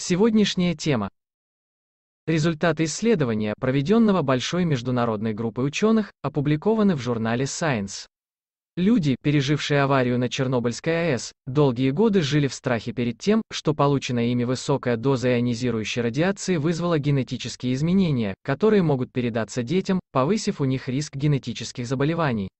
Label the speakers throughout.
Speaker 1: Сегодняшняя тема. Результаты исследования, проведенного большой международной группой ученых, опубликованы в журнале Science. Люди, пережившие аварию на Чернобыльской АЭС, долгие годы жили в страхе перед тем, что полученная ими высокая доза ионизирующей радиации вызвала генетические изменения, которые могут передаться детям, повысив у них риск генетических заболеваний.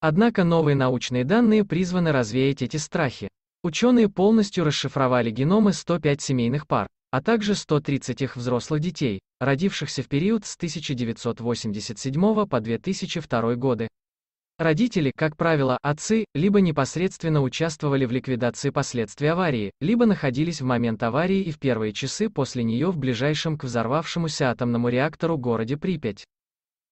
Speaker 1: Однако новые научные данные призваны развеять эти страхи. Ученые полностью расшифровали геномы 105 семейных пар, а также 130 их взрослых детей, родившихся в период с 1987 по 2002 годы. Родители, как правило, отцы, либо непосредственно участвовали в ликвидации последствий аварии, либо находились в момент аварии и в первые часы после нее в ближайшем к взорвавшемуся атомному реактору городе Припять.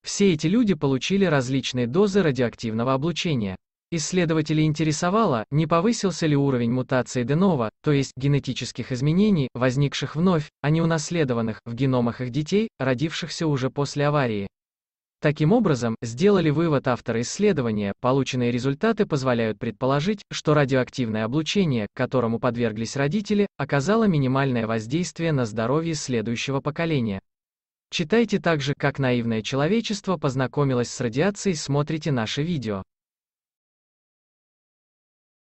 Speaker 1: Все эти люди получили различные дозы радиоактивного облучения. Исследователи интересовало, не повысился ли уровень мутации Денова, то есть генетических изменений, возникших вновь, а не унаследованных, в геномах их детей, родившихся уже после аварии. Таким образом, сделали вывод авторы исследования, полученные результаты позволяют предположить, что радиоактивное облучение, которому подверглись родители, оказало минимальное воздействие на здоровье следующего поколения. Читайте также, как наивное человечество познакомилось с радиацией, смотрите наше видео.